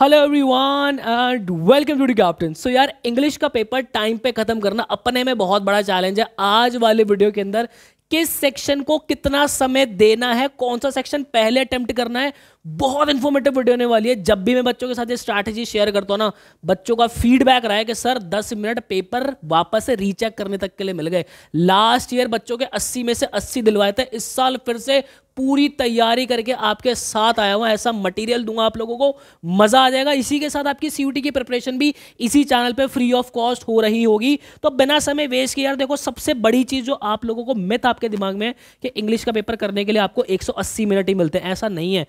hello everyone and welcome to D captain so यार English का paper time पे खत्म करना अपने में बहुत बड़ा चैलेंज है आज वाले वीडियो के अंदर किस सेक्शन को कितना समय देना है कौन सा सेक्शन पहले अटेम्प्ट करना है बहुत इन्फॉर्मेटिव वीडियो होने वाली है जब भी मैं बच्चों के साथ ये स्ट्रैटेजी शेयर करता हूँ ना बच्चों का फीडबैक रहा है कि सर 10 मिनट पेपर वापस से रीचेक करने तक के लिए मिल गए लास्ट ईयर बच्चों के 80 में से 80 दिलवाए थे इस साल फिर से पूरी तैयारी करके आपके साथ आया हुआ ऐसा मटेरियल दूंगा आप लोगों को मजा आ जाएगा इसी के साथ आपकी सीयूटी की प्रिपरेशन भी इसी चैनल पे फ्री ऑफ कॉस्ट हो रही होगी तो बिना समय वेस्ट किए यार देखो सबसे बड़ी चीज जो आप लोगों को मिथ आपके दिमाग में है कि इंग्लिश का पेपर करने के लिए आपको 180 मिनट ही मिलते हैं ऐसा नहीं है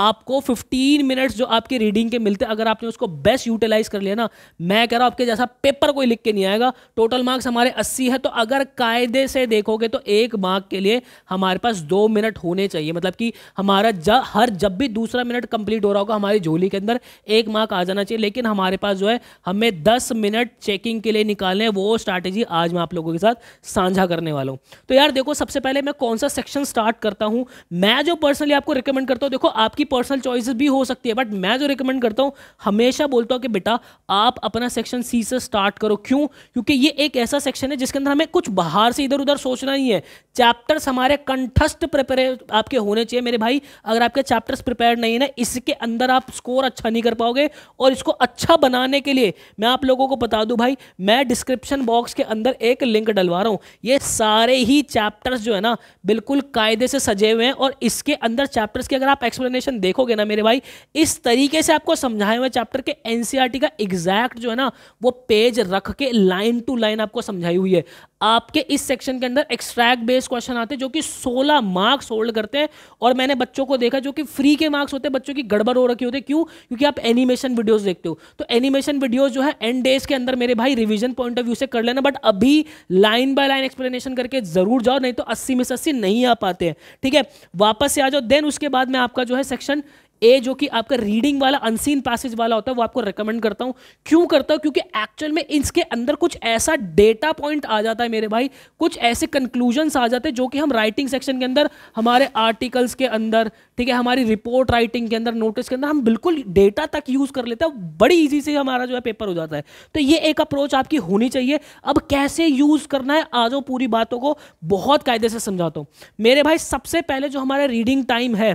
आपको 15 मिनट्स जो आपके रीडिंग के मिलते अगर आपने उसको बेस्ट यूटिलाइज कर लिया ना मैं कह रहा हूं आपके जैसा पेपर कोई लिख के नहीं आएगा टोटल मार्क्स हमारे 80 है तो अगर कायदे से देखोगे तो एक मार्क के लिए हमारे पास दो मिनट होने चाहिए मतलब कि हमारा ज, हर जब भी दूसरा मिनट कंप्लीट हो रहा होगा हमारी झोली के अंदर एक मार्क आ जाना चाहिए लेकिन हमारे पास जो है हमें दस मिनट चेकिंग के लिए निकालने वो स्ट्रैटेजी आज मैं आप लोगों के साथ साझा करने वाला हूँ तो यार देखो सबसे पहले मैं कौन सा सेक्शन स्टार्ट करता हूँ मैं जो पर्सनली आपको रिकमेंड करता हूँ देखो आपकी आपकी पर्सनल चॉइसेस भी हो सकती है बट मैं जो रिकमेंड करता हूँ हमेशा बोलता हूँ कि बेटा आप अपना सेक्शन सी से स्टार्ट करो क्यों क्योंकि ये एक ऐसा सेक्शन है जिसके अंदर हमें कुछ बाहर से इधर उधर सोचना नहीं है चैप्टर्स हमारे कंठस्थ प्रिपेयर आपके होने चाहिए मेरे भाई अगर आपके चैप्टर्स प्रिपेयर नहीं है ना इसके अंदर आप स्कोर अच्छा नहीं कर पाओगे और इसको अच्छा बनाने के लिए मैं आप लोगों को बता दूं भाई मैं डिस्क्रिप्शन बॉक्स के अंदर एक लिंक डलवा रहा हूँ ये सारे ही चैप्टर्स जो है ना बिल्कुल कायदे से सजे हुए हैं और इसके अंदर चैप्टर्स की अगर आप एक्सप्लेनेशन क्वेश्चन देखोगे ना मेरे भाई इस तरीके से आपको समझाए हुए चैप्टर के एनसीईआरटी e का एग्जैक्ट जो है ना वो पेज रख के लाइन टू लाइन आपको समझाई हुई है आपके इस सेक्शन के अंदर एक्सट्रैक्ट बेस्ड क्वेश्चन आते हैं जो कि 16 मार्क्स होल्ड करते हैं और मैंने बच्चों को देखा जो कि फ्री के मार्क्स होते हैं बच्चों की गड़बड़ हो रखी होती है क्यों क्योंकि आप एनिमेशन वीडियोस देखते हो तो एनिमेशन वीडियोस जो है एंड डेज के अंदर मेरे भाई रिविजन पॉइंट ऑफ व्यू से कर लेना बट अभी लाइन बाय लाइन एक्सप्लेनेशन करके जरूर जाओ नहीं तो अस्सी में से अस्सी नहीं आ पाते हैं ठीक है वापस से आ जाओ देन उसके बाद में आपका जो है सेक्शन ए जो कि आपका रीडिंग वाला अनसीन पैसेज वाला होता है वो आपको रिकमेंड करता हूँ क्यों करता हूँ क्योंकि एक्चुअल में इसके अंदर कुछ ऐसा डेटा पॉइंट आ जाता है मेरे भाई कुछ ऐसे कंक्लूजन आ जाते हैं जो कि हम राइटिंग सेक्शन के अंदर हमारे आर्टिकल्स के अंदर ठीक है हमारी रिपोर्ट राइटिंग के अंदर नोटिस के अंदर हम बिल्कुल डेटा तक यूज़ कर लेते हैं बड़ी ईजी से हमारा जो है पेपर हो जाता है तो ये एक अप्रोच आपकी होनी चाहिए अब कैसे यूज़ करना है आ जाओ पूरी बातों को बहुत कायदे से समझाता हूँ मेरे भाई सबसे पहले जो हमारा रीडिंग टाइम है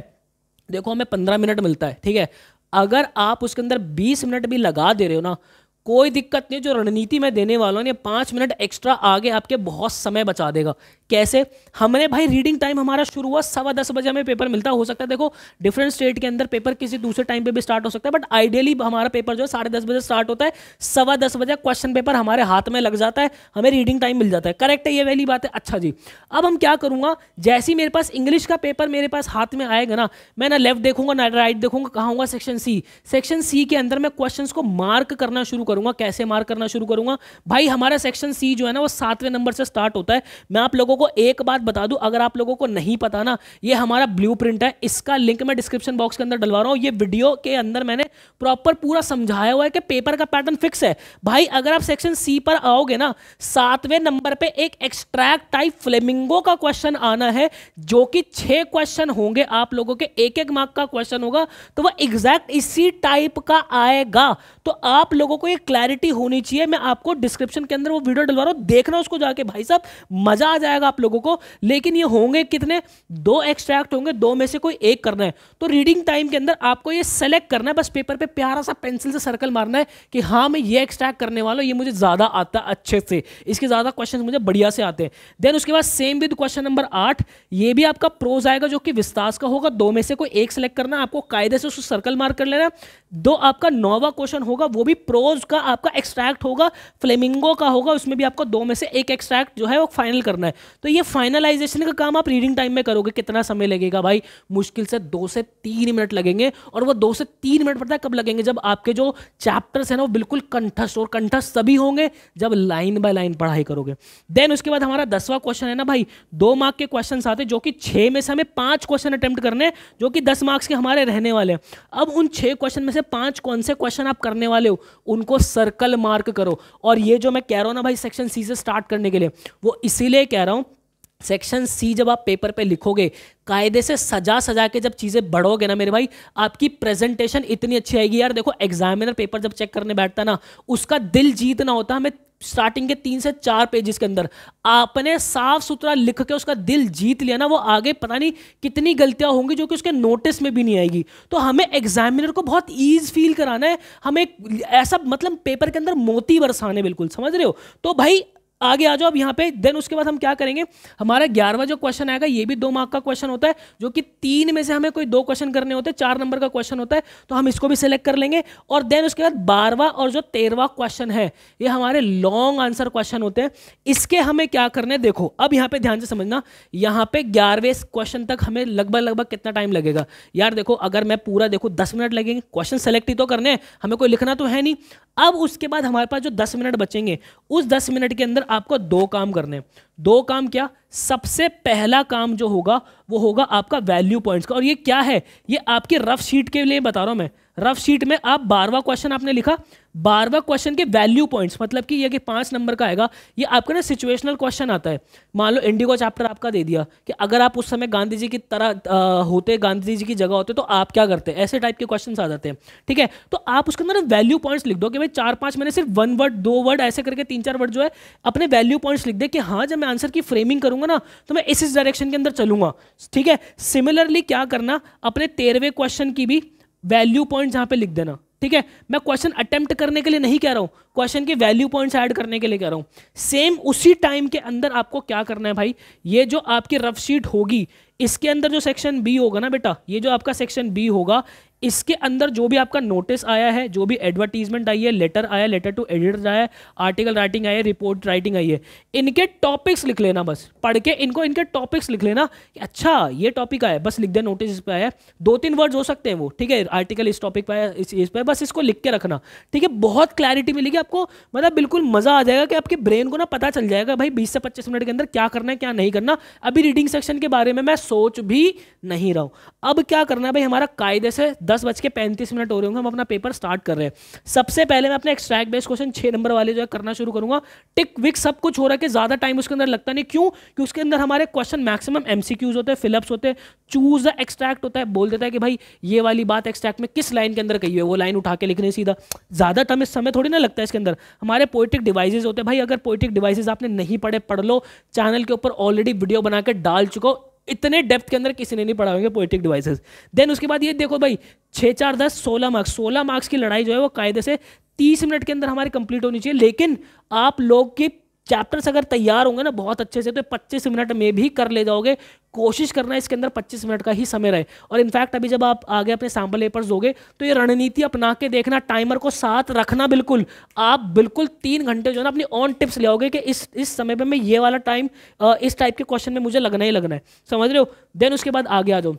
देखो हमें पंद्रह मिनट मिलता है ठीक है अगर आप उसके अंदर बीस मिनट भी लगा दे रहे हो ना कोई दिक्कत नहीं जो रणनीति मैं देने वाला हूँ ये पाँच मिनट एक्स्ट्रा आगे आपके बहुत समय बचा देगा कैसे हमने भाई रीडिंग टाइम हमारा शुरू हुआ सवा दस बजे हमें पेपर मिलता हो सकता है देखो डिफरेंट स्टेट के अंदर पेपर किसी दूसरे टाइम पे भी स्टार्ट हो सकता है बट आइडियली हमारा पेपर जो है साढ़े दस बजे स्टार्ट होता है सवा दस बजे क्वेश्चन पेपर हमारे हाथ में लग जाता है हमें रीडिंग टाइम मिल जाता है करेक्ट है ये वाली बात है अच्छा जी अब हम क्या करूंगा जैसे ही मेरे पास इंग्लिश का पेपर मेरे पास हाथ में आएगा ना मैं ना लेफ्ट देखूंगा ना राइट देखूंगा कहाँ सेक्शन सी सेक्शन सी के अंदर मैं क्वेश्चन को मार्क करना शुरू करूंगा कैसे मार्क करना शुरू करूंगा भाई हमारा सेक्शन सी जो है ना वो सातवें नंबर से स्टार्ट होता है मैं आप लोगों लोगों को एक बात बता दूं अगर आप लोगों को नहीं पता ना ये हमारा ब्लू है इसका लिंक मैं डिस्क्रिप्शन बॉक्स के अंदर डलवा रहा हूँ ये वीडियो के अंदर मैंने प्रॉपर पूरा समझाया हुआ है कि पेपर का पैटर्न फिक्स है भाई अगर आप सेक्शन सी पर आओगे ना सातवें नंबर पर एक एक्सट्रैक्ट टाइप फ्लेमिंगो का क्वेश्चन आना है जो कि छह क्वेश्चन होंगे आप लोगों के एक एक मार्क का क्वेश्चन होगा तो वह एग्जैक्ट इसी टाइप का आएगा तो आप लोगों को ये क्लैरिटी होनी चाहिए मैं आपको डिस्क्रिप्शन के अंदर वो वीडियो डलवा रहा हूँ देखना उसको जाके भाई साहब मजा आ जाएगा मिलेगा आप लोगों को लेकिन ये होंगे कितने दो एक्सट्रैक्ट होंगे दो में से कोई एक करना है तो रीडिंग टाइम के अंदर आपको ये सेलेक्ट करना है बस पेपर पे प्यारा सा पेंसिल से सर्कल मारना है कि हाँ मैं ये एक्सट्रैक्ट करने वाला हूँ ये मुझे ज़्यादा आता है अच्छे से इसके ज़्यादा क्वेश्चन मुझे बढ़िया से आते हैं देन उसके बाद सेम विद क्वेश्चन नंबर आठ ये भी आपका प्रोज आएगा जो कि विस्तार का होगा दो में से कोई एक सेलेक्ट करना आपको कायदे से उसको सर्कल मार कर लेना दो आपका नोवा क्वेश्चन होगा वो भी प्रोज का आपका एक्सट्रैक्ट होगा फ्लेमिंगो का होगा उसमें भी आपको दो में से एक एक्सट्रैक्ट जो है वो फाइनल करना है तो ये फाइनलाइजेशन का काम आप रीडिंग टाइम में करोगे कितना समय लगेगा भाई मुश्किल से दो से तीन मिनट लगेंगे और वो दो से तीन मिनट पता है कब लगेंगे जब आपके जो चैप्टर्स हैं ना वो बिल्कुल कंठस्थ और कंठस्थ सभी होंगे जब लाइन बाय लाइन पढ़ाई करोगे देन उसके बाद हमारा दसवां क्वेश्चन है ना भाई दो मार्क के क्वेश्चन आते जो कि छः में से हमें पाँच क्वेश्चन अटैम्प्ट करने जो कि दस मार्क्स के हमारे रहने वाले हैं अब उन छः क्वेश्चन में से पाँच कौन से क्वेश्चन आप करने वाले हो उनको सर्कल मार्क करो और ये जो मैं कह रहा हूँ ना भाई सेक्शन सी से स्टार्ट करने के लिए वो इसीलिए कह रहा हूँ सेक्शन सी जब आप पेपर पे लिखोगे कायदे से सजा सजा के जब चीज़ें बढ़ोगे ना मेरे भाई आपकी प्रेजेंटेशन इतनी अच्छी आएगी यार देखो एग्जामिनर पेपर जब चेक करने बैठता ना उसका दिल जीतना होता हमें स्टार्टिंग के तीन से चार पेजेस के अंदर आपने साफ सुथरा लिख के उसका दिल जीत लिया ना वो आगे पता नहीं कितनी गलतियां होंगी जो कि उसके नोटिस में भी नहीं आएगी तो हमें एग्जामिनर को बहुत ईज फील कराना है हमें ऐसा मतलब पेपर के अंदर मोती बरसाने बिल्कुल समझ रहे हो तो भाई आगे आ जाओ अब यहाँ पे देन उसके बाद हम क्या करेंगे हमारा ग्यारहवा जो क्वेश्चन आएगा ये भी दो मार्क का क्वेश्चन होता है जो कि तीन में से हमें कोई दो क्वेश्चन करने होते हैं चार नंबर का क्वेश्चन होता है तो हम इसको भी सिलेक्ट कर लेंगे और देन उसके बाद बारहवा और जो तेरहवा क्वेश्चन है ये हमारे लॉन्ग आंसर क्वेश्चन होते हैं इसके हमें क्या करने देखो अब यहाँ पे ध्यान से समझना यहाँ पे ग्यारहवें क्वेश्चन तक हमें लगभग लगभग कितना टाइम लगेगा यार देखो अगर मैं पूरा देखो दस मिनट लगेंगे क्वेश्चन सेलेक्ट ही तो करने हमें कोई लिखना तो है नहीं अब उसके बाद हमारे पास जो दस मिनट बचेंगे उस दस मिनट के अंदर आपको दो काम करने हैं दो काम क्या सबसे पहला काम जो होगा वो होगा आपका वैल्यू पॉइंट्स का और ये क्या है ये आपकी रफ शीट के लिए बता रहा हूँ मैं रफ शीट में आप बारवा क्वेश्चन आपने लिखा बारवा क्वेश्चन के वैल्यू पॉइंट्स मतलब कि ये कि पांच नंबर का आएगा ये आपका ना सिचुएशनल क्वेश्चन आता है मान लो इंडिगो चैप्टर आपका दे दिया कि अगर आप उस समय गांधी जी की तरह आ, होते गांधी जी की जगह होते तो आप क्या करते ऐसे टाइप के क्वेश्चन आ जाते हैं ठीक है तो आप उसके अंदर वैल्यू पॉइंट्स लिख दो कि भाई चार पांच मैंने सिर्फ वन वर्ड दो वर्ड ऐसे करके तीन चार वर्ड जो है अपने वैल्यू पॉइंट्स लिख दे कि हाँ जब मैं आंसर की फ्रेमिंग करूंगा ना तो मैं इस इस डायरेक्शन के अंदर चलूंगा ठीक है सिमिलरली क्या करना अपने तेरहवें क्वेश्चन की भी वैल्यू पॉइंट यहाँ पे लिख देना ठीक है मैं क्वेश्चन अटेम्प्ट करने के लिए नहीं कह रहा हूँ क्वेश्चन के वैल्यू पॉइंट्स ऐड करने के लिए कह रहा हूँ सेम उसी टाइम के अंदर आपको क्या करना है भाई ये जो आपकी रफ शीट होगी इसके अंदर जो सेक्शन बी होगा ना बेटा ये जो आपका सेक्शन बी होगा इसके अंदर जो भी आपका नोटिस आया है जो भी एडवर्टीजमेंट आई है लेटर आया लेटर टू एडिटर आया आर्टिकल राइटिंग आई है रिपोर्ट राइटिंग आई है इनके टॉपिक्स लिख लेना बस पढ़ के इनको इनके टॉपिक्स लिख लेना कि अच्छा ये टॉपिक आया बस लिख दे नोटिस इस पर आया दो तीन वर्ड हो सकते हैं वो ठीक है आर्टिकल इस टॉपिक पर आया इस इस पर बस इसको लिख के रखना ठीक है बहुत क्लैरिटी मिलेगी आपको मतलब बिल्कुल मज़ा आ जाएगा कि आपके ब्रेन को ना पता चल जाएगा भाई बीस से पच्चीस मिनट के अंदर क्या करना है क्या नहीं करना अभी रीडिंग सेक्शन के बारे में मैं सोच भी नहीं रहा हूँ अब क्या करना है भाई हमारा कायदे से दस बज के पैंतीस मिनट हो रहे होंगे हम अपना पेपर स्टार्ट कर रहे हैं सबसे पहले मैं अपने एक्सट्रैक्ट बेस्ड क्वेश्चन छह नंबर वाले जो है करना शुरू करूंगा टिक विक सब कुछ हो रहा है कि ज़्यादा टाइम उसके अंदर लगता नहीं क्यों क्योंकि उसके अंदर हमारे क्वेश्चन मैक्सिमम एमसीक्यूज होते हैं फिलअप्स होते हैं चूज द एक्सट्रैक्ट होता है बोल देता है कि भाई ये वाली बात एक्सट्रैक्ट में किस लाइन के अंदर कही है वो लाइन उठा के लिखने सीधा ज़्यादा टाइम इस समय थोड़ी ना लगता है इसके अंदर हमारे पोइटिक डिवाइसेज होते हैं भाई अगर पोइटिक डिवाइसेज आपने नहीं पढ़े पढ़ लो चैनल के ऊपर ऑलरेडी वीडियो बनाकर डाल चुका इतने डेप्थ के अंदर किसी ने नहीं पढ़ा होंगे पोइटिक डिवाइसेस देन उसके बाद ये देखो भाई छः चार दस सोलह मार्क्स सोलह मार्क्स की लड़ाई जो है वो कायदे से तीस मिनट के अंदर हमारी कंप्लीट होनी चाहिए लेकिन आप लोग की चैप्टर्स अगर तैयार होंगे ना बहुत अच्छे से तो 25 मिनट में भी कर ले जाओगे कोशिश करना इसके अंदर 25 मिनट का ही समय रहे और इनफैक्ट अभी जब आप आगे अपने सैम्पल पेपर्स दोगे तो ये रणनीति अपना के देखना टाइमर को साथ रखना बिल्कुल आप बिल्कुल तीन घंटे जो है ना अपनी ऑन टिप्स ले आओगे कि इस इस समय पर मैं ये वाला टाइम इस टाइप के क्वेश्चन में मुझे लगना ही लगना है समझ रहे हो देन उसके बाद आगे आ जाओ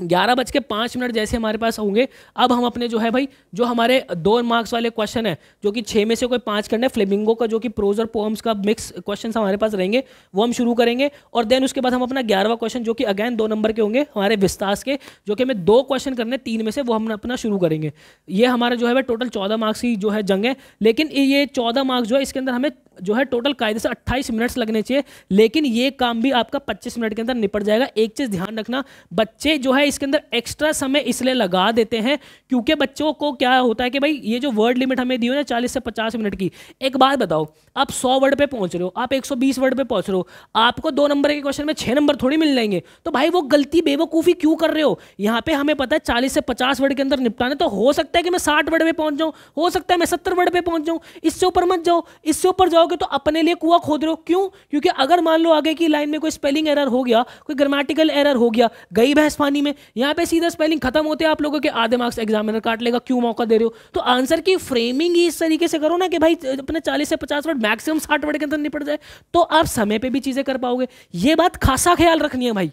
ग्यारह बज के पाँच मिनट जैसे हमारे पास होंगे अब हम अपने जो है भाई जो हमारे दो मार्क्स वाले क्वेश्चन है जो कि छः में से कोई पाँच करने फ्लेमिंगो का जो कि प्रोज और पोम्स का मिक्स क्वेश्चन हमारे पास रहेंगे वो हम शुरू करेंगे और देन उसके बाद हम अपना ग्यारहवा क्वेश्चन जो कि अगेन दो नंबर के होंगे हमारे विस्तास के जो कि हमें दो क्वेश्चन करने तीन में से वो हम अपना शुरू करेंगे ये हमारा जो है टोटल चौदह मार्क्स की जो है जंग है लेकिन ये चौदह मार्क्स जो है इसके अंदर हमें जो है टोटल कायदे से 28 मिनट्स लगने चाहिए लेकिन ये काम भी आपका 25 मिनट के अंदर निपट जाएगा एक चीज़ ध्यान रखना बच्चे जो है इसके अंदर एक्स्ट्रा समय इसलिए लगा देते हैं क्योंकि बच्चों को क्या होता है कि भाई ये जो वर्ड लिमिट हमें दी हो ना 40 से 50 मिनट की एक बात बताओ आप सौ वर्ड पर पहुंच रहे हो आप एक वर्ड पर पहुंच रहे हो आपको दो नंबर के क्वेश्चन में छह नंबर थोड़ी मिल जाएंगे तो भाई वो गलती बेवकूफ़ी क्यों कर रहे हो यहाँ पर हमें पता है चालीस से पचास वर्ड के अंदर निपटाने तो हो सकता है कि मैं साठ वर्ड पर पहुंच जाऊँ हो सकता है मैं सत्तर वर्ड पर पहुंच जाऊँ इससे ऊपर मत जाओ इससे ऊपर जाओ करोगे तो अपने लिए कुआ खोद रहे हो क्यों क्योंकि अगर मान लो आगे की लाइन में कोई स्पेलिंग एरर हो गया कोई ग्रामेटिकल एरर हो गया गई बहस पानी में यहां पे सीधा स्पेलिंग खत्म होते हैं आप लोगों के आधे मार्क्स एग्जामिनर काट लेगा क्यों मौका दे रहे हो तो आंसर की फ्रेमिंग ही इस तरीके से करो ना कि भाई अपने चालीस से पचास वर्ड मैक्सिमम साठ वर्ड के अंदर निपट जाए तो आप समय पर भी चीज़ें कर पाओगे ये बात खासा ख्याल रखनी है भाई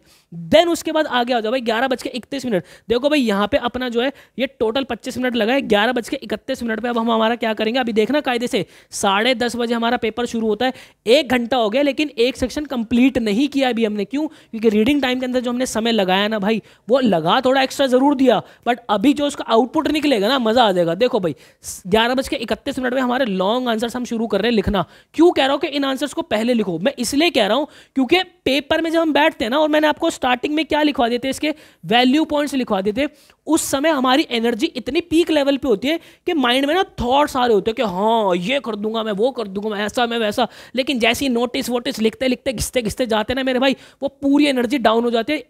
देन उसके बाद आगे आ जाओ भाई ग्यारह बज के इकतीस मिनट देखो भाई यहाँ पे अपना जो है ये टोटल पच्चीस मिनट लगा है ग्यारह बज के इकतीस मिनट पे अब हम हमारा क्या करेंगे अभी देखना कायदे से साढ़े दस बजे हमारा पेपर शुरू होता है एक घंटा हो गया लेकिन एक सेक्शन कंप्लीट नहीं किया अभी हमने क्यों क्योंकि रीडिंग टाइम के अंदर जो हमने समय लगाया ना भाई वो लगा थोड़ा एक्स्ट्रा ज़रूर दिया बट अभी जो उसका आउटपुट निकलेगा ना मज़ा आ जाएगा देखो भाई ग्यारह बज के इकतीस मिनट में हमारे लॉन्ग आंसर्स हम शुरू कर रहे हैं लिखना क्यों कह रहा हूं कि इन आंसर्स को पहले लिखो मैं इसलिए कह रहा हूं क्योंकि पेपर में जब हम बैठते हैं ना और मैंने आपको स्टार्टिंग में क्या लिखवा देते इसके वैल्यू पॉइंट्स लिखवा देते उस समय हमारी एनर्जी इतनी पीक लेवल पे होती है कि माइंड में ना थॉट्स आ रहे होते हैं कि हाँ ये कर दूंगा मैं वो कर दूंगा मैं ऐसा मैं वैसा लेकिन जैसे ही नोटिस वोटिस लिखते लिखते घिसते घिसते जाते ना मेरे भाई वो पूरी एनर्जी डाउन हो जाती है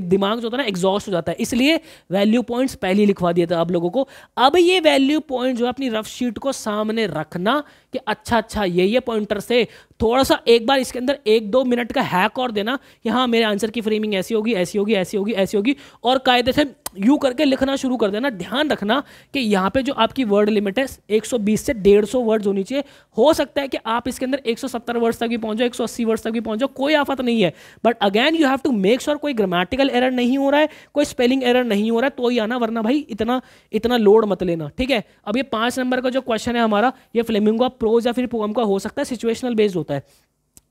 एक दिमाग जो होता है ना एग्जॉस्ट हो जाता है इसलिए वैल्यू पॉइंट्स पहले लिखवा दिया था आप लोगों को अब ये वैल्यू पॉइंट जो है अपनी रफ शीट को सामने रखना कि अच्छा अच्छा ये ये पॉइंटर से थोड़ा सा एक बार इसके अंदर एक दो मिनट का हैक और देना कि हाँ मेरे आंसर की फ्रेमिंग ऐसी होगी ऐसी होगी ऐसी होगी ऐसी होगी और कायदे से यू करके लिखना शुरू कर देना ध्यान रखना कि यहाँ पे जो आपकी वर्ड लिमिट है 120 से 150 वर्ड्स होनी चाहिए हो सकता है कि आप इसके अंदर 170 वर्ड्स तक भी पहुंचो 180 वर्ड्स तक भी पहुंचो कोई आफत नहीं है but again you have to make sure कोई ग्रामेटिकल एरर नहीं हो रहा है कोई स्पेलिंग एरर नहीं हो रहा है तो ही आना वरना भाई इतना इतना लोड मत लेना ठीक है अब ये पाँच नंबर का जो क्वेश्चन है हमारा ये फ्लेमिंगो आप प्रोज या फिर पोम का हो सकता है सिचुएशनल बेस्ड होता है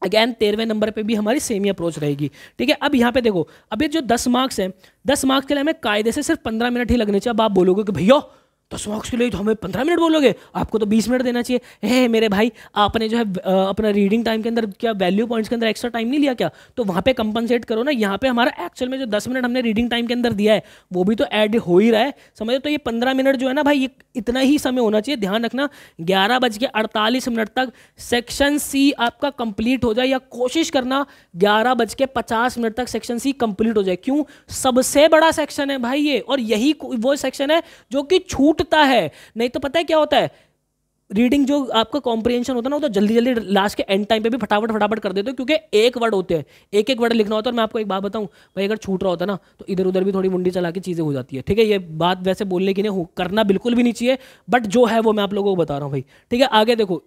अगेन तेरहवें नंबर पे भी हमारी सेम ही अप्रोच रहेगी ठीक है अब यहाँ पे देखो अभी जो दस मार्क्स हैं दस मार्क्स के लिए हमें कायदे से सिर्फ पंद्रह मिनट ही लगने चाहिए अब आप बोलोगे कि भैया दस मार्क्स के लिए तो हमें पंद्रह मिनट बोलोगे आपको तो बीस मिनट देना चाहिए हे मेरे भाई आपने जो है अपना रीडिंग टाइम के अंदर क्या वैल्यू पॉइंट्स के अंदर एक्स्ट्रा टाइम नहीं लिया क्या तो वहाँ पे कंपनसेट करो ना यहाँ पे हमारा एक्चुअल में जो दस मिनट हमने रीडिंग टाइम के अंदर दिया है वो भी तो ऐड हो ही रहा है समझो तो ये पंद्रह मिनट जो है ना भाई ये इतना ही समय होना चाहिए ध्यान रखना ग्यारह बज के अड़तालीस मिनट तक सेक्शन सी आपका कंप्लीट हो जाए या कोशिश करना ग्यारह बज के पचास मिनट तक सेक्शन सी कंप्लीट हो जाए क्यों सबसे बड़ा सेक्शन है भाई ये और यही वो सेक्शन है जो कि छूट उठता है नहीं तो पता है क्या होता है रीडिंग जो आपका कॉम्प्रिहेंशन होता है ना वो तो जल्दी जल्दी लास्ट के एंड टाइम पे भी फटाफट फटाफट कर देते हो क्योंकि एक वर्ड होते हैं एक एक वर्ड लिखना होता है और मैं आपको एक बात बताऊं भाई अगर छूट रहा होता ना तो इधर उधर भी थोड़ी मुंडी चला के चीज़ें हो जाती है ठीक है ये बात वैसे बोलने की नहीं करना बिल्कुल भी नहीं चाहिए बट जो है वो मैं आप लोगों को बता रहा हूँ भाई ठीक है आगे देखो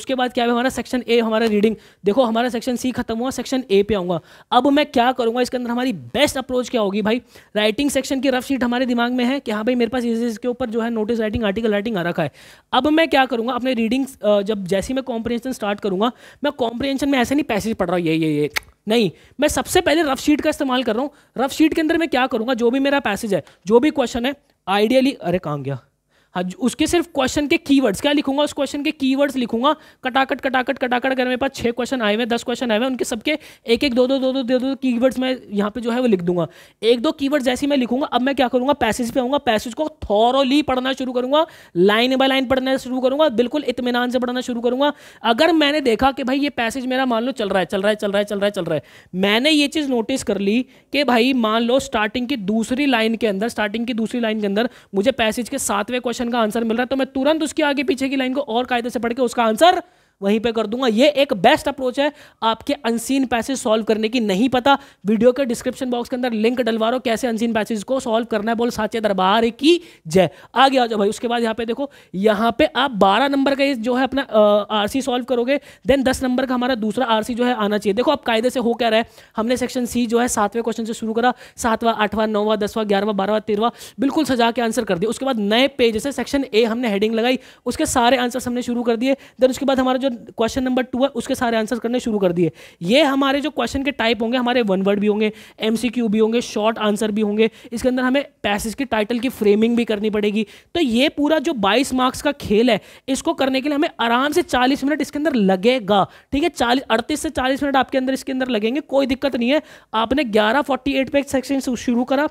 उसके बाद क्या है हमारा सेक्शन ए हमारा रीडिंग देखो हमारा सेक्शन सी खत्म हुआ सेक्शन ए पे आऊँगा अब मैं क्या करूँगा इसके अंदर हमारी बेस्ट अप्रोच क्या होगी भाई राइटिंग सेक्शन की रफ शीट हमारे दिमाग में है कि हाँ भाई मेरे पास इसके ऊपर जो है नोटिस राइटिंग आर्टिकल राइटिंग आ रखा है अब मैं क्या करूँगा करूंगा अपने रीडिंग जब जैसे मैं कॉम्प्रिहेंशन स्टार्ट करूंगा मैं कॉम्प्रिहेंशन में ऐसे नहीं पैसेज पढ़ रहा हूँ ये ये ये नहीं मैं सबसे पहले रफ शीट का इस्तेमाल कर रहा हूँ रफ शीट के अंदर मैं क्या करूंगा जो भी मेरा पैसेज है जो भी क्वेश्चन है आइडियली अरे कहाँ गया हाँ उसके सिर्फ क्वेश्चन के कीवर्ड्स क्या लिखूंगा उस क्वेश्चन के कीवर्ड्स लिखूंगा कटाकट कटाकट कटाकट अगर मेरे पास छह क्वेश्चन आए हुए दस क्वेश्चन आए हुए उनके सबके एक एक दो दो दो दो दो दो कीवर्ड्स मैं यहाँ पे जो है वो लिख दूंगा एक दो कीवर्ड्स जैसे मैं लिखूंगा अब मैं क्या करूंगा पैसेज पे आऊंगा पैसेज को थॉरली पढ़ना शुरू करूंगा लाइन बाय लाइन पढ़ना शुरू करूंगा बिल्कुल इतमान से पढ़ना शुरू करूंगा अगर मैंने देखा कि भाई ये पैसेज मेरा मान लो चल रहा है चल रहा है चल रहा है चल रहा है चल रहा है मैंने ये चीज़ नोटिस कर ली कि भाई मान लो स्टार्टिंग की दूसरी लाइन के अंदर स्टार्टिंग की दूसरी लाइन के अंदर मुझे पैसेज के सातवें क्वेश्चन क्वेश्चन का आंसर मिल रहा है तो मैं तुरंत उसके आगे पीछे की लाइन को और कायदे से पढ़ के उसका आंसर वहीं पे कर दूंगा ये एक बेस्ट अप्रोच है आपके अनसीन पैसेज सॉल्व करने की नहीं पता वीडियो के डिस्क्रिप्शन बॉक्स के अंदर लिंक डलवा रो कैसे अनसीन पैसेज को सॉल्व करना है बोल साचे दरबार की जय आगे आ जाओ भाई उसके बाद यहाँ पे देखो यहाँ पे आप बारह नंबर का जो है अपना आर सॉल्व करोगे देन दस नंबर का हमारा दूसरा आर जो है आना चाहिए देखो आप कायदे से हो क्या रहे हमने सेक्शन सी जो है सातवें क्वेश्चन से शुरू करा सातवा आठवा नौवा दसवा ग्यारहवा बारहवा तेरहवा बिल्कुल सजा के आंसर कर दिया उसके बाद नए पेज से सेक्शन ए हमने हेडिंग लगाई उसके सारे आंसर हमने शुरू कर दिए देन उसके बाद हमारा जो जो क्वेश्चन नंबर टू है उसके सारे आंसर करने शुरू कर दिए ये हमारे जो क्वेश्चन के टाइप होंगे हमारे वन वर्ड भी होंगे एम भी होंगे शॉर्ट आंसर भी होंगे इसके अंदर हमें पैसेज की टाइटल की फ्रेमिंग भी करनी पड़ेगी तो ये पूरा जो बाईस मार्क्स का खेल है इसको करने के लिए हमें आराम से चालीस मिनट इसके अंदर लगेगा ठीक है चालीस अड़तीस से चालीस मिनट आपके अंदर इसके अंदर लगेंगे कोई दिक्कत नहीं है आपने ग्यारह फोर्टी एट पे सेक्शन शुरू करा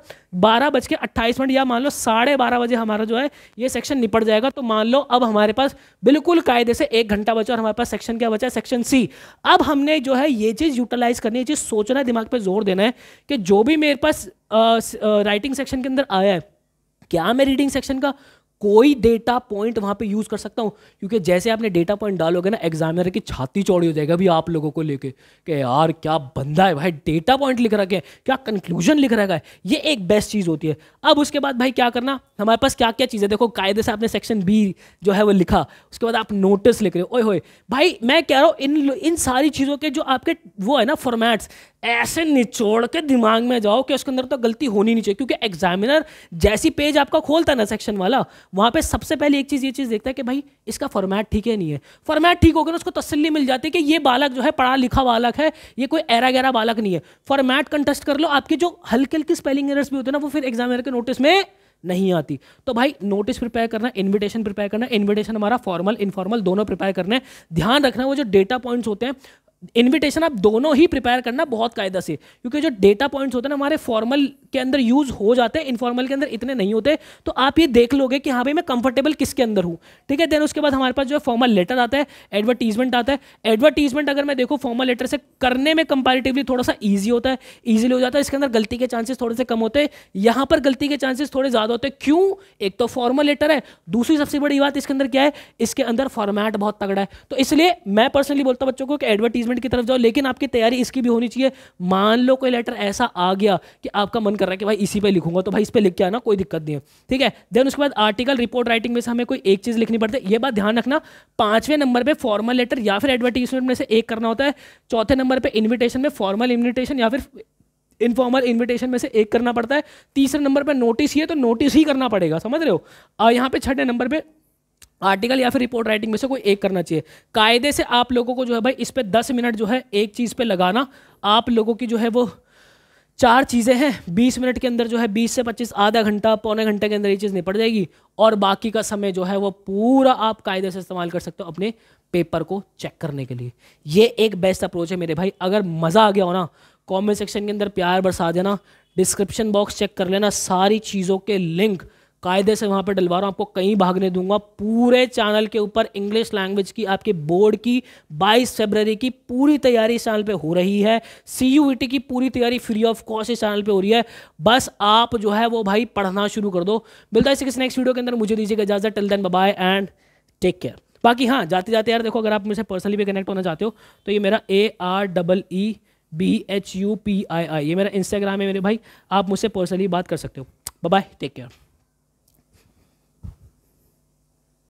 बारह बज के अट्ठाईस मिनट या मान लो साढ़े बारह बजे हमारा जो है ये सेक्शन निपट जाएगा तो मान लो अब हमारे पास बिल्कुल कायदे से एक घंटा बचा और हमारे हमारे पास सेक्शन क्या बचा है सेक्शन सी अब हमने जो है ये चीज़ यूटिलाइज करनी है चीज़ सोचना दिमाग पर जोर देना है कि जो भी मेरे पास राइटिंग सेक्शन के अंदर आया है क्या मैं रीडिंग सेक्शन का कोई डेटा पॉइंट वहां पे यूज़ कर सकता हूँ क्योंकि जैसे आपने डेटा पॉइंट डालोगे ना एग्जामिनर की छाती चौड़ी हो जाएगा अभी आप लोगों को लेके कि यार क्या बंदा है भाई डेटा पॉइंट लिख रखे है क्या कंक्लूजन लिख रखा है ये एक बेस्ट चीज़ होती है अब उसके बाद भाई क्या करना हमारे पास क्या क्या चीज़ें देखो कायदे से आपने सेक्शन बी जो है वो लिखा उसके बाद आप नोटिस लिख रहे हो ओ भाई मैं कह रहा हूँ इन इन सारी चीज़ों के जो आपके वो है ना फॉर्मेट्स ऐसे निचोड़ के दिमाग में जाओ कि उसके अंदर तो गलती होनी नहीं चाहिए क्योंकि एग्जामिनर जैसी पेज आपका खोलता ना सेक्शन वाला वहाँ पे सबसे पहले एक चीज़ ये चीज़ देखता है कि भाई इसका फॉर्मेट ठीक है नहीं है फॉर्मेट ठीक होगा ना उसको तसली मिल जाती है कि ये बालक जो है पढ़ा लिखा बालक है ये कोई एरा गहरा बालक नहीं है फॉर्मेट कंटेस्ट कर लो आपकी जो हल्के हल्की स्पेलिंग एरर्स भी होते हैं ना वो फिर एग्जामिनर के नोटिस में नहीं आती तो भाई नोटिस प्रिपेयर करना इनविटेशन प्रिपेयर करना इनविटेशन हमारा फॉर्मल इनफॉर्मल दोनों प्रिपेयर करने ध्यान रखना वो जो डेटा पॉइंट्स होते हैं इनविटेशन आप दोनों ही प्रिपेयर करना बहुत कायदा से क्योंकि जो डेटा पॉइंट्स होते हैं ना हमारे फॉर्मल के अंदर यूज हो जाते हैं इनफॉर्मल के अंदर इतने नहीं होते तो आप ये देख लोगे कि हाँ भाई मैं कंफर्टेबल किसके अंदर हूँ ठीक है देन उसके बाद हमारे पास जो है फॉर्मल लेटर आता है एडवर्टीजमेंट आता है एडवर्टीजमेंट अगर मैं देखो फॉर्मल लेटर से करने में कंपेरेटिवली थोड़ा सा ईजी होता है ईजिली हो जाता है इसके अंदर गलती के चांसेस थोड़े से कम होते हैं यहाँ पर गलती के चांसेस थोड़े ज़्यादा होते हैं क्यों एक तो फॉर्मल लेटर है दूसरी सबसे बड़ी बात इसके अंदर क्या है इसके अंदर फॉर्मेट बहुत तगड़ा है तो इसलिए मैं पर्सनली बोलता हूँ बच्चों को कि एडवर्टीजमेंट मैनेजमेंट की तरफ जाओ लेकिन आपकी तैयारी इसकी भी होनी चाहिए मान लो कोई लेटर ऐसा आ गया कि आपका मन कर रहा है कि भाई इसी पर लिखूंगा तो भाई इस पर लिख के आना कोई दिक्कत नहीं है ठीक है देन उसके बाद आर्टिकल रिपोर्ट राइटिंग में से हमें कोई एक चीज़ लिखनी पड़ती है यह बात ध्यान रखना पांचवें नंबर पर फॉर्मल लेटर या फिर एडवर्टीजमेंट में से एक करना होता है चौथे नंबर पर इन्विटेशन में फॉर्मल इन्विटेशन या फिर इनफॉर्मल इनविटेशन में से एक करना पड़ता है तीसरे नंबर पर नोटिस ही है तो नोटिस ही करना पड़ेगा समझ रहे हो यहाँ पे छठे नंबर पर आर्टिकल या फिर रिपोर्ट राइटिंग में से कोई एक करना चाहिए कायदे से आप लोगों को जो है भाई इस पर दस मिनट जो है एक चीज़ पे लगाना आप लोगों की जो है वो चार चीज़ें हैं बीस मिनट के अंदर जो है बीस से पच्चीस आधा घंटा पौने घंटे के अंदर ये चीज़ निपट जाएगी और बाकी का समय जो है वो पूरा आप कायदे से इस्तेमाल कर सकते हो अपने पेपर को चेक करने के लिए ये एक बेस्ट अप्रोच है मेरे भाई अगर मज़ा आ गया हो ना कॉमेंट सेक्शन के अंदर प्यार बरसा देना डिस्क्रिप्शन बॉक्स चेक कर लेना सारी चीज़ों के लिंक कायदे से वहाँ पर डलवा रहा हूँ आपको कहीं भागने दूंगा पूरे चैनल के ऊपर इंग्लिश लैंग्वेज की आपके बोर्ड की 22 फरवरी की पूरी तैयारी इस चैनल पे हो रही है सी यू e की पूरी तैयारी फ्री ऑफ कॉस्ट इस चैनल पे हो रही है बस आप जो है वो भाई पढ़ना शुरू कर दो मिलता है किसी नेक्स्ट वीडियो के अंदर मुझे दीजिएगा इजाजत till then bye and take care बाकी हाँ जाते जाते यार देखो अगर आप मुझसे पर्सनली भी कनेक्ट होना चाहते हो तो ये मेरा A R double E B H U P I I ये मेरा इंस्टाग्राम है मेरे भाई आप मुझसे पर्सनली बात कर सकते हो बाय टेक केयर